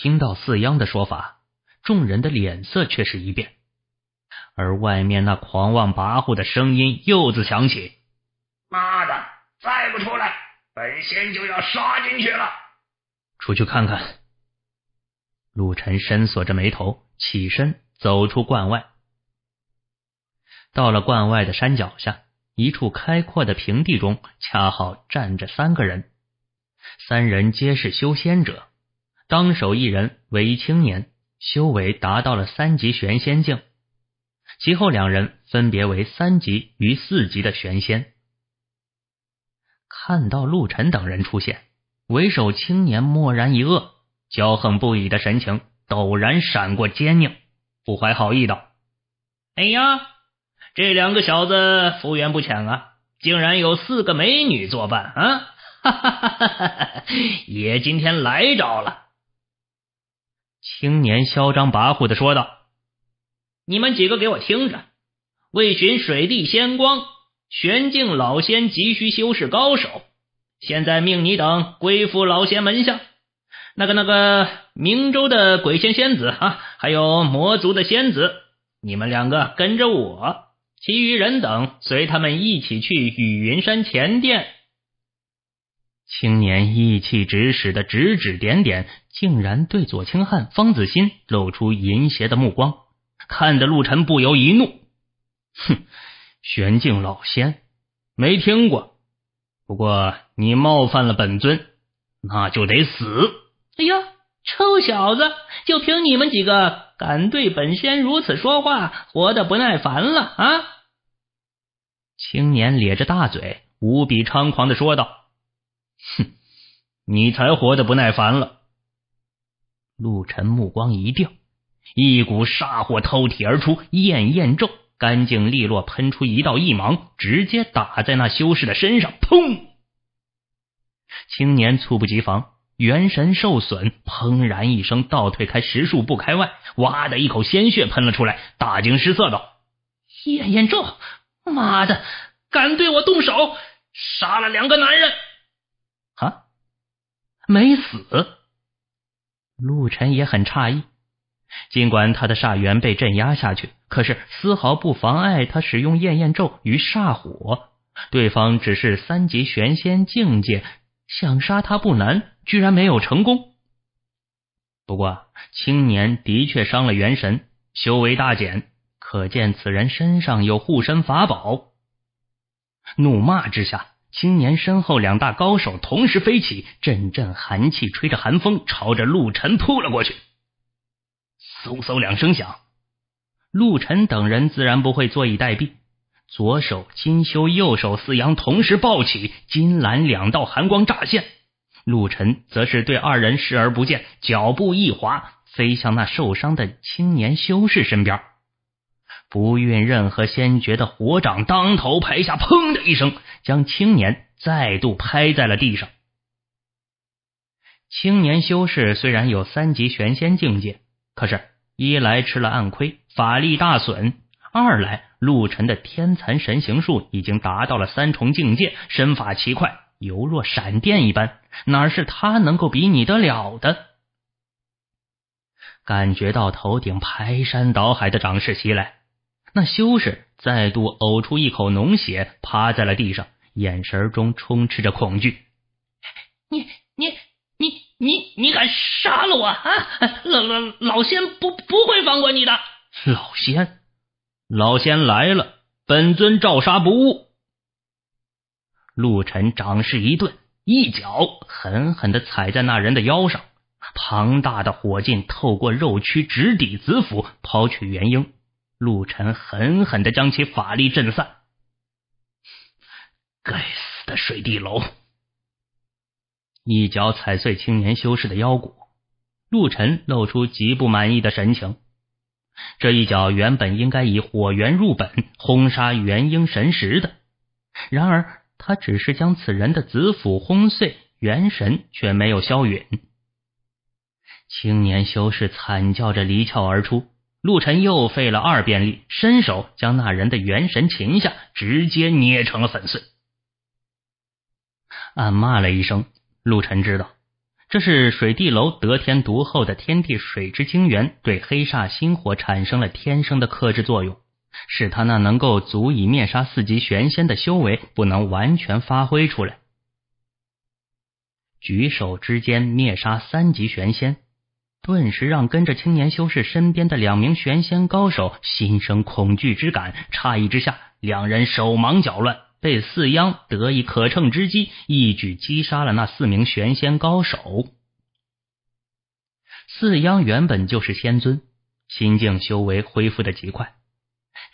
听到四央的说法，众人的脸色却是一变，而外面那狂妄跋扈的声音又自响起：“妈的，再不出来，本仙就要杀进去了！”出去看看。陆晨深锁着眉头，起身走出观外。到了观外的山脚下，一处开阔的平地中，恰好站着三个人，三人皆是修仙者。当手一人为青年，修为达到了三级玄仙境，其后两人分别为三级与四级的玄仙。看到陆晨等人出现，为首青年蓦然一愕，骄横不已的神情陡然闪过奸佞，不怀好意道：“哎呀，这两个小子福缘不浅啊，竟然有四个美女作伴啊！哈哈哈哈哈哈！爷今天来着了。”青年嚣张跋扈的说道：“你们几个给我听着，为寻水地仙光，玄镜老仙急需修士高手，现在命你等归附老仙门下。那个那个，明州的鬼仙仙子啊，还有魔族的仙子，你们两个跟着我，其余人等随他们一起去雨云山前殿。”青年意气指使的指指点点，竟然对左青汉、方子欣露出淫邪的目光，看得陆晨不由一怒：“哼，玄静老仙没听过，不过你冒犯了本尊，那就得死！”哎呀，臭小子，就凭你们几个敢对本仙如此说话，活得不耐烦了啊！青年咧着大嘴，无比猖狂的说道。哼，你才活得不耐烦了。陆晨目光一掉，一股杀火透体而出，焰焰咒，干净利落，喷出一道一芒，直接打在那修士的身上。砰！青年猝不及防，元神受损，砰然一声，倒退开十数步开外，哇的一口鲜血喷了出来，大惊失色道：“燕燕咒，妈的，敢对我动手，杀了两个男人！”没死，陆晨也很诧异。尽管他的煞元被镇压下去，可是丝毫不妨碍他使用焰焰咒与煞火。对方只是三级玄仙境界，想杀他不难，居然没有成功。不过青年的确伤了元神，修为大减，可见此人身上有护身法宝。怒骂之下。青年身后两大高手同时飞起，阵阵寒气吹着寒风，朝着陆晨扑了过去。嗖嗖两声响，陆晨等人自然不会坐以待毙，左手金修，右手四阳同时抱起，金蓝两道寒光乍现。陆晨则是对二人视而不见，脚步一滑，飞向那受伤的青年修士身边。不运任何先觉的火掌当头拍下，砰的一声，将青年再度拍在了地上。青年修士虽然有三级玄仙境界，可是，一来吃了暗亏，法力大损；二来，陆晨的天蚕神行术已经达到了三重境界，身法奇快，犹若闪电一般，哪是他能够比拟得了的？感觉到头顶排山倒海的掌势袭来。那修士再度呕出一口脓血，趴在了地上，眼神中充斥着恐惧。你你你你你敢杀了我啊！老老老仙不不会放过你的。老仙，老仙来了，本尊照杀不误。陆晨掌势一顿，一脚狠狠的踩在那人的腰上，庞大的火劲透过肉躯直抵子府，抛去元婴。陆晨狠狠的将其法力震散，该死的水滴龙！一脚踩碎青年修士的腰骨，陆晨露出极不满意的神情。这一脚原本应该以火元入本轰杀元婴神石的，然而他只是将此人的子府轰碎，元神却没有消陨。青年修士惨叫着离窍而出。陆晨又费了二遍力，伸手将那人的元神擒下，直接捏成了粉碎。暗骂了一声，陆晨知道，这是水帝楼得天独厚的天地水之精元对黑煞心火产生了天生的克制作用，使他那能够足以灭杀四级玄仙的修为不能完全发挥出来。举手之间灭杀三级玄仙。顿时让跟着青年修士身边的两名玄仙高手心生恐惧之感，诧异之下，两人手忙脚乱，被四央得以可乘之机，一举击杀了那四名玄仙高手。四央原本就是仙尊，心境修为恢复的极快，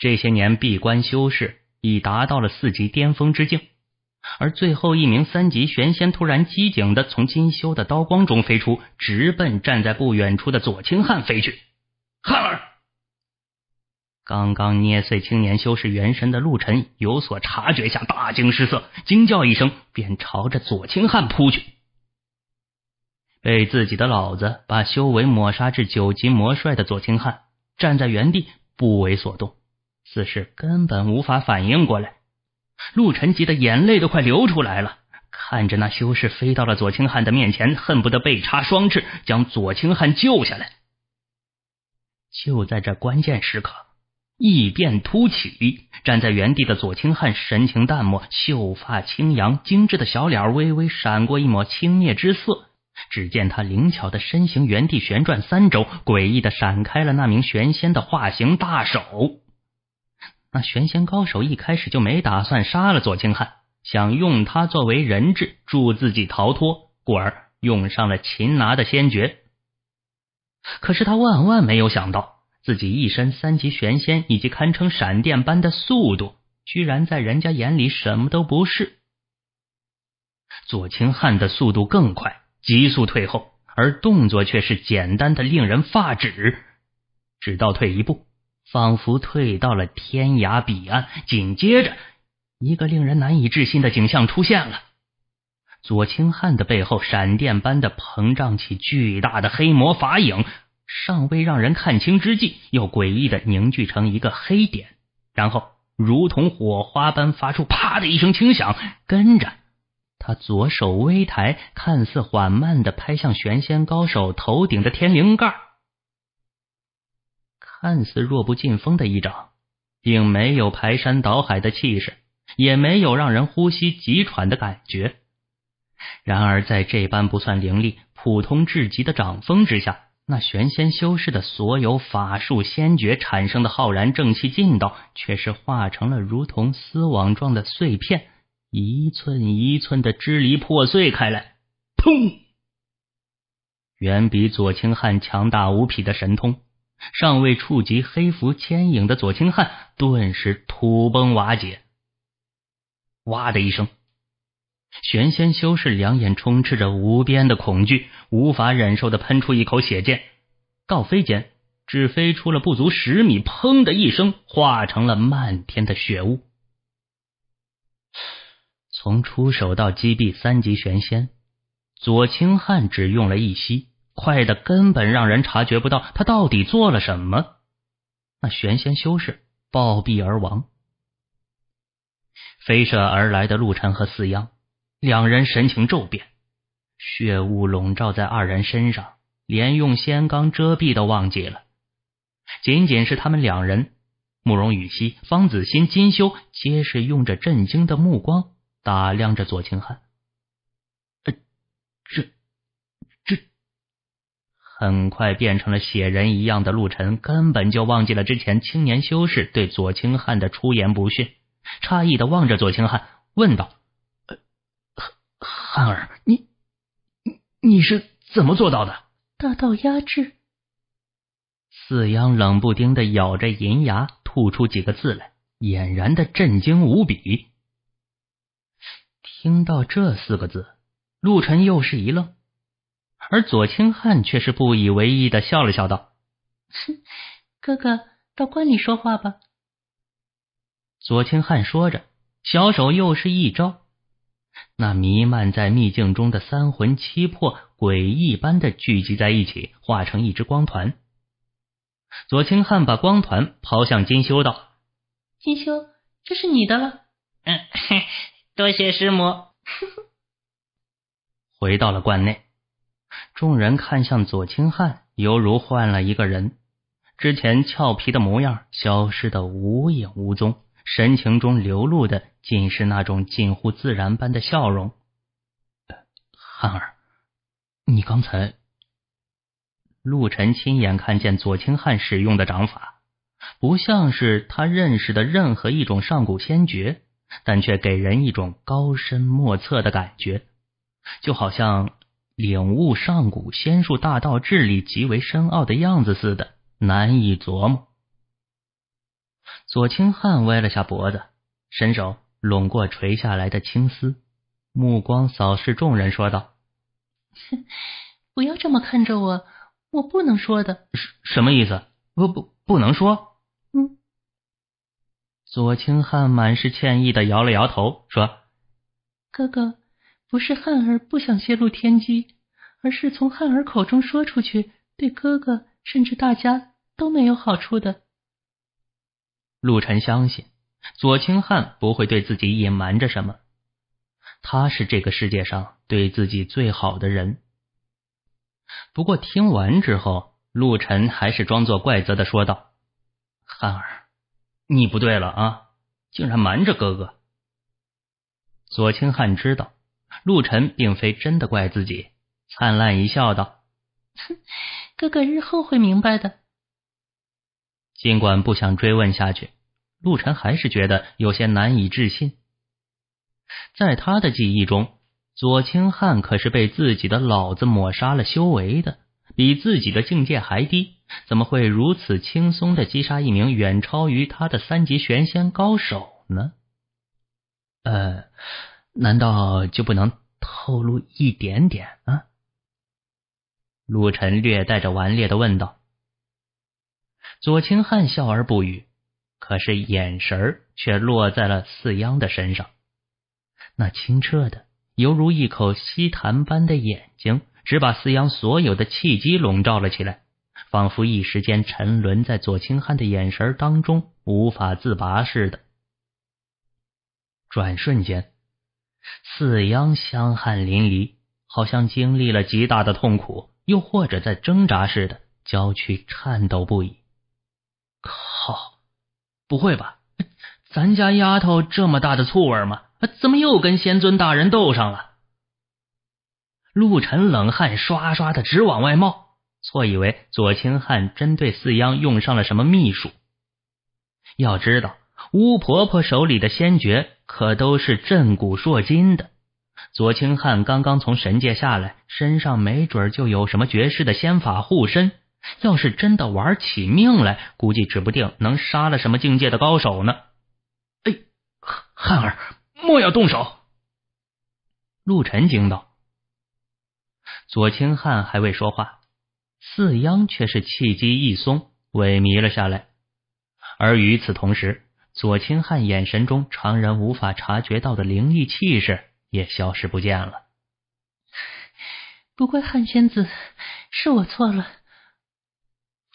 这些年闭关修士已达到了四级巅峰之境。而最后一名三级玄仙突然机警的从金修的刀光中飞出，直奔站在不远处的左青汉飞去。汉儿，刚刚捏碎青年修士元神的陆晨有所察觉下，大惊失色，惊叫一声，便朝着左青汉扑去。被自己的老子把修为抹杀至九级魔帅的左青汉站在原地不为所动，似是根本无法反应过来。陆晨急得眼泪都快流出来了，看着那修士飞到了左清汉的面前，恨不得背插双翅将左清汉救下来。就在这关键时刻，异变突起，站在原地的左清汉神情淡漠，秀发轻扬，精致的小脸微微闪过一抹轻蔑之色。只见他灵巧的身形原地旋转三周，诡异的闪开了那名玄仙的化形大手。那玄仙高手一开始就没打算杀了左清汉，想用他作为人质助自己逃脱，故而用上了擒拿的仙诀。可是他万万没有想到，自己一身三级玄仙以及堪称闪电般的速度，居然在人家眼里什么都不是。左清汉的速度更快，急速退后，而动作却是简单的令人发指，只倒退一步。仿佛退到了天涯彼岸，紧接着，一个令人难以置信的景象出现了。左青汉的背后，闪电般的膨胀起巨大的黑魔法影，尚未让人看清之际，又诡异的凝聚成一个黑点，然后如同火花般发出“啪”的一声轻响，跟着他左手微抬，看似缓慢的拍向玄仙高手头顶的天灵盖儿。看似弱不禁风的一掌，并没有排山倒海的气势，也没有让人呼吸急喘的感觉。然而，在这般不算灵力、普通至极的掌风之下，那玄仙修士的所有法术、仙诀产生的浩然正气劲道，却是化成了如同丝网状的碎片，一寸一寸的支离破碎开来。砰！远比左清汉强大无匹的神通。尚未触及黑符牵引的左青汉，顿时土崩瓦解。哇的一声，玄仙修士两眼充斥着无边的恐惧，无法忍受的喷出一口血剑，倒飞间只飞出了不足十米。砰的一声，化成了漫天的血雾。从出手到击毙三级玄仙，左青汉只用了一息。快的，根本让人察觉不到他到底做了什么。那玄仙修士暴毙而亡，飞射而来的陆晨和四央两人神情骤变，血雾笼罩在二人身上，连用仙罡遮蔽都忘记了。仅仅是他们两人，慕容羽西、方子欣、金修皆是用着震惊的目光打量着左清汉。呃，这。很快变成了血人一样的陆晨，根本就忘记了之前青年修士对左清汉的出言不逊，诧异的望着左清汉，问道：“汉儿，你，你是怎么做到的？”大道压制。四央冷不丁的咬着银牙，吐出几个字来，俨然的震惊无比。听到这四个字，陆晨又是一愣。而左青汉却是不以为意的笑了笑道：“哥哥，到观里说话吧。”左青汉说着，小手又是一招，那弥漫在秘境中的三魂七魄，诡异般的聚集在一起，化成一只光团。左青汉把光团抛向金修道：“金修，这是你的了。”嗯，多谢师母。回到了观内。众人看向左清汉，犹如换了一个人。之前俏皮的模样消失的无影无踪，神情中流露的尽是那种近乎自然般的笑容。汉儿，你刚才……陆晨亲眼看见左清汉使用的掌法，不像是他认识的任何一种上古仙诀，但却给人一种高深莫测的感觉，就好像……领悟上古仙术大道，智力极为深奥的样子似的，难以琢磨。左青汉歪了下脖子，伸手拢过垂下来的青丝，目光扫视众人，说道：“不要这么看着我，我不能说的。”“什什么意思？不不，不能说？”嗯，左青汉满是歉意的摇了摇头，说：“哥哥。”不是汉儿不想泄露天机，而是从汉儿口中说出去，对哥哥甚至大家都没有好处的。陆晨相信左清汉不会对自己隐瞒着什么，他是这个世界上对自己最好的人。不过听完之后，陆晨还是装作怪责的说道：“汉儿，你不对了啊，竟然瞒着哥哥。”左清汉知道。陆晨并非真的怪自己，灿烂一笑，道：“哥哥日后会明白的。”尽管不想追问下去，陆晨还是觉得有些难以置信。在他的记忆中，左清汉可是被自己的老子抹杀了修为的，比自己的境界还低，怎么会如此轻松的击杀一名远超于他的三级玄仙高手呢？呃。难道就不能透露一点点？啊！陆晨略带着顽劣的问道。左清汉笑而不语，可是眼神却落在了四央的身上。那清澈的，犹如一口溪潭般的眼睛，只把四央所有的气机笼罩了起来，仿佛一时间沉沦在左清汉的眼神当中，无法自拔似的。转瞬间。四央香汗淋漓，好像经历了极大的痛苦，又或者在挣扎似的，娇躯颤抖不已。靠！不会吧？咱家丫头这么大的醋味吗？怎么又跟仙尊大人斗上了？陆晨冷汗刷刷的直往外冒，错以为左清汉针对四央用上了什么秘术。要知道，巫婆婆手里的仙诀。可都是震古烁今的。左清汉刚刚从神界下来，身上没准就有什么绝世的仙法护身。要是真的玩起命来，估计指不定能杀了什么境界的高手呢。哎，汉儿，莫要动手！陆晨惊道。左清汉还未说话，四央却是气机一松，萎靡了下来。而与此同时，左清汉眼神中常人无法察觉到的灵异气势也消失不见了。不怪汉仙子，是我错了。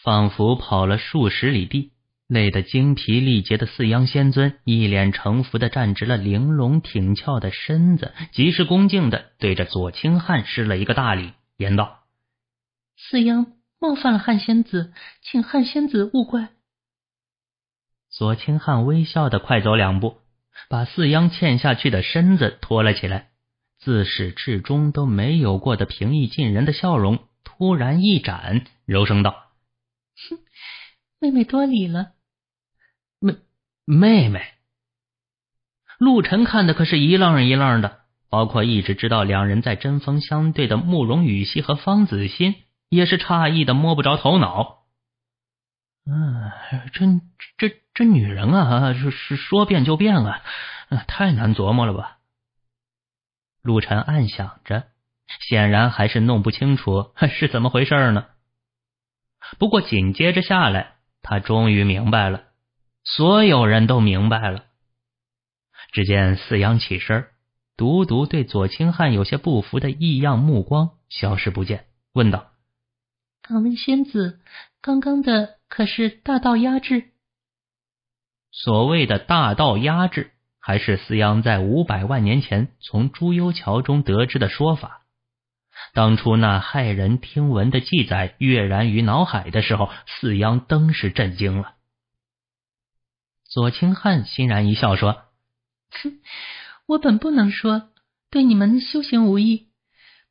仿佛跑了数十里地，累得精疲力竭的四央仙尊，一脸诚服的站直了玲珑挺翘的身子，及时恭敬的对着左清汉施了一个大礼，言道：“四央冒犯了汉仙子，请汉仙子勿怪。”左清汉微笑的快走两步，把四央欠下去的身子拖了起来。自始至终都没有过的平易近人的笑容，突然一展，柔声道：“ 妹妹多礼了。”妹妹妹，陆晨看的可是一愣一愣的，包括一直知道两人在针锋相对的慕容羽西和方子欣，也是诧异的摸不着头脑。嗯，这这。这女人啊，是是说变就变了，太难琢磨了吧？陆晨暗想着，显然还是弄不清楚是怎么回事呢。不过紧接着下来，他终于明白了，所有人都明白了。只见四阳起身，独独对左清汉有些不服的异样目光消失不见，问道：“敢问仙子，刚刚的可是大道压制？”所谓的大道压制，还是四央在五百万年前从朱幽桥中得知的说法。当初那骇人听闻的记载跃然于脑海的时候，四央登是震惊了。左清汉欣然一笑，说：“ 我本不能说，对你们修行无益。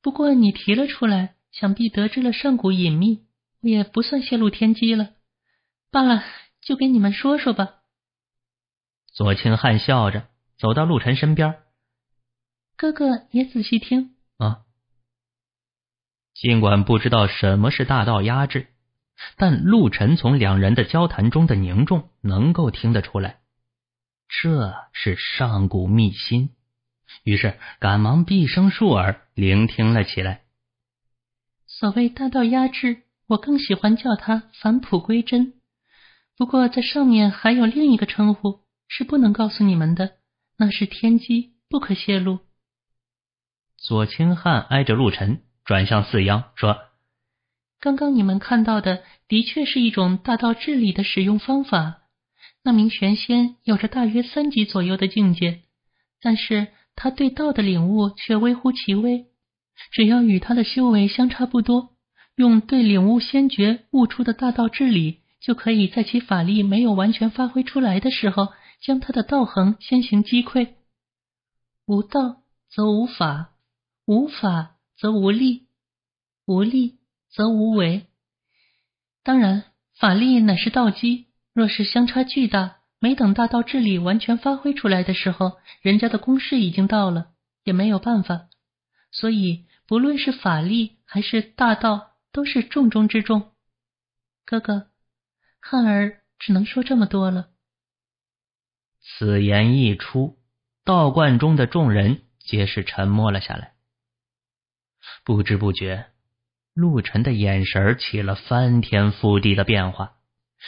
不过你提了出来，想必得知了上古隐秘，也不算泄露天机了。罢了，就给你们说说吧。”左青汉笑着走到陆晨身边，哥哥你仔细听啊。尽管不知道什么是大道压制，但陆晨从两人的交谈中的凝重能够听得出来，这是上古秘辛。于是赶忙毕生竖耳聆听了起来。所谓大道压制，我更喜欢叫它返璞归真。不过在上面还有另一个称呼。是不能告诉你们的，那是天机，不可泄露。左清汉挨着陆晨，转向四央说：“刚刚你们看到的，的确是一种大道至理的使用方法。那名玄仙有着大约三级左右的境界，但是他对道的领悟却微乎其微。只要与他的修为相差不多，用对领悟先觉悟出的大道至理，就可以在其法力没有完全发挥出来的时候。”将他的道行先行击溃，无道则无法，无法则无力，无力则无为。当然，法力乃是道基，若是相差巨大，没等大道智力完全发挥出来的时候，人家的攻势已经到了，也没有办法。所以，不论是法力还是大道，都是重中之重。哥哥，汉儿只能说这么多了。此言一出，道观中的众人皆是沉默了下来。不知不觉，陆晨的眼神起了翻天覆地的变化。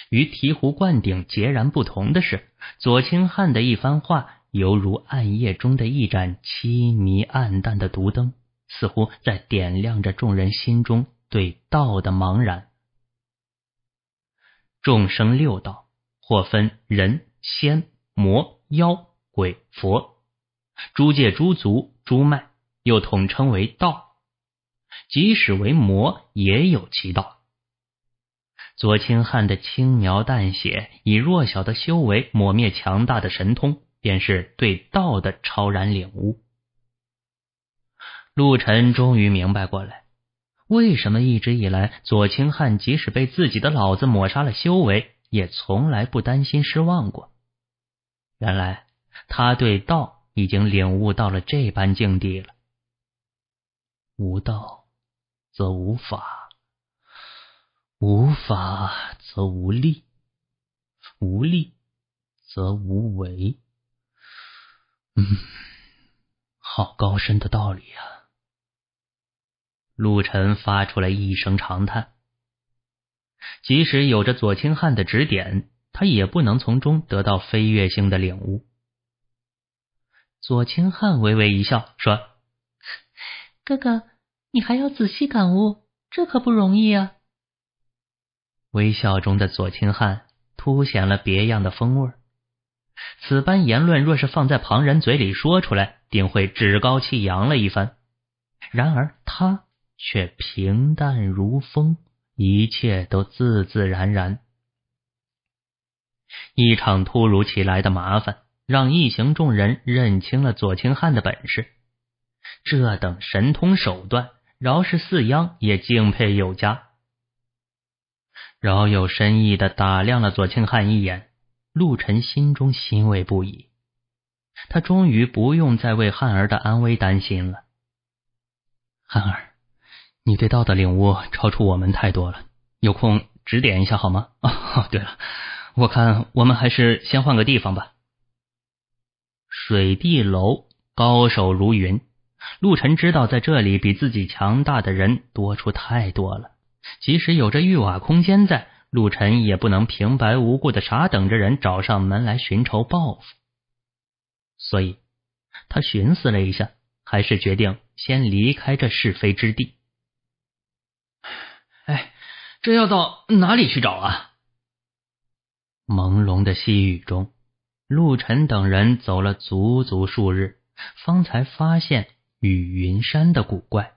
与醍醐灌顶截然不同的是，左清汉的一番话犹如暗夜中的一盏凄迷暗淡的毒灯，似乎在点亮着众人心中对道的茫然。众生六道，或分人仙。魔、妖、鬼、佛，诸界、诸族、诸脉，又统称为道。即使为魔，也有其道。左清汉的轻描淡写，以弱小的修为抹灭强大的神通，便是对道的超然领悟。陆晨终于明白过来，为什么一直以来左清汉即使被自己的老子抹杀了修为，也从来不担心失望过。原来他对道已经领悟到了这般境地了。无道则无法，无法则无力，无力则无为。嗯，好高深的道理呀！陆晨发出了一声长叹。即使有着左清汉的指点。他也不能从中得到飞跃性的领悟。左清汉微微一笑，说：“ 哥哥，你还要仔细感悟，这可不容易啊。”微笑中的左清汉凸显了别样的风味。此般言论若是放在旁人嘴里说出来，定会趾高气扬了一番。然而他却平淡如风，一切都自自然然。一场突如其来的麻烦，让一行众人认清了左清汉的本事。这等神通手段，饶是四央也敬佩有加。饶有深意的打量了左清汉一眼，陆晨心中欣慰不已。他终于不用再为汉儿的安危担心了。汉儿，你对道的领悟超出我们太多了，有空指点一下好吗？哦，对了。我看，我们还是先换个地方吧。水地楼高手如云，陆晨知道在这里比自己强大的人多出太多了。即使有着玉瓦空间在，陆晨也不能平白无故的傻等着人找上门来寻仇报复。所以，他寻思了一下，还是决定先离开这是非之地。哎，这要到哪里去找啊？朦胧的细雨中，陆晨等人走了足足数日，方才发现雨云山的古怪。